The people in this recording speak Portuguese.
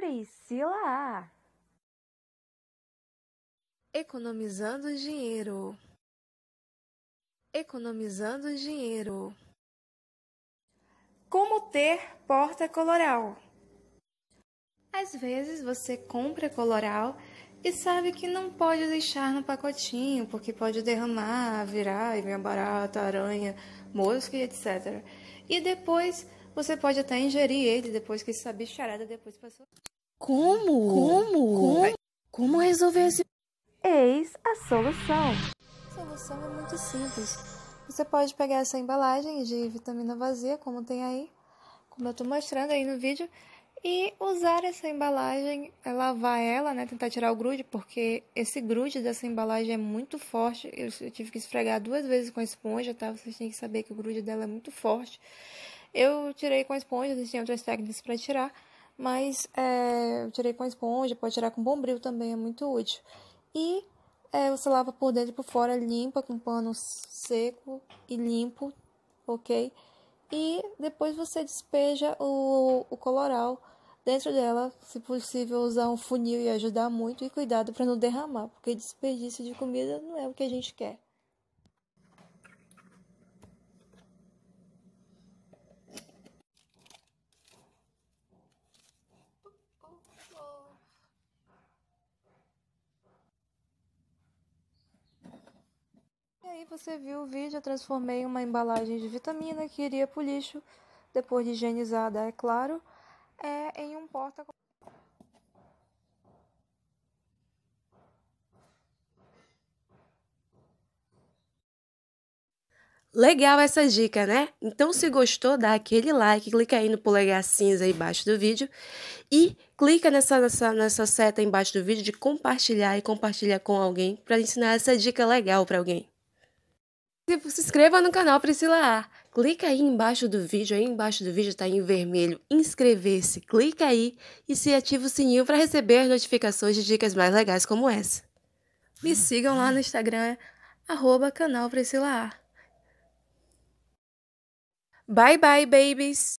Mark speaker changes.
Speaker 1: Priscila Economizando dinheiro. Economizando dinheiro. Como ter porta coloral? Às vezes você compra coloral e sabe que não pode deixar no pacotinho, porque pode derramar, virar, e minha barata, aranha, mosca e etc. E depois você pode até ingerir ele depois que essa bicharada depois passou. Como? Como? Como, Como resolver esse... Eis a solução. A solução é muito simples. Você pode pegar essa embalagem de vitamina vazia, como tem aí, como eu estou mostrando aí no vídeo, e usar essa embalagem, lavar ela, né, tentar tirar o grude, porque esse grude dessa embalagem é muito forte. Eu, eu tive que esfregar duas vezes com a esponja, tá? Vocês têm que saber que o grude dela é muito forte. Eu tirei com esponja, existem assim, outras técnicas para tirar, mas é, eu tirei com esponja, pode tirar com bombril também, é muito útil. E é, você lava por dentro e por fora, limpa com pano seco e limpo, ok? E depois você despeja o, o coloral dentro dela, se possível usar um funil e ajudar muito e cuidado para não derramar, porque desperdício de comida não é o que a gente quer. você viu o vídeo, eu transformei uma embalagem de vitamina que iria para o lixo, depois de higienizada, é claro, é, em um porta...
Speaker 2: Legal essa dica, né? Então, se gostou, dá aquele like, clica aí no polegar cinza aí embaixo do vídeo e clica nessa, nessa, nessa seta embaixo do vídeo de compartilhar e compartilhar com alguém para ensinar essa dica legal para alguém se inscreva no canal Priscila A. Clica aí embaixo do vídeo, aí embaixo do vídeo está em vermelho inscrever-se. Clica aí e se ativa o sininho para receber as notificações de dicas mais legais como essa.
Speaker 1: Me sigam lá no Instagram, arroba canal Priscila A. Bye bye, babies!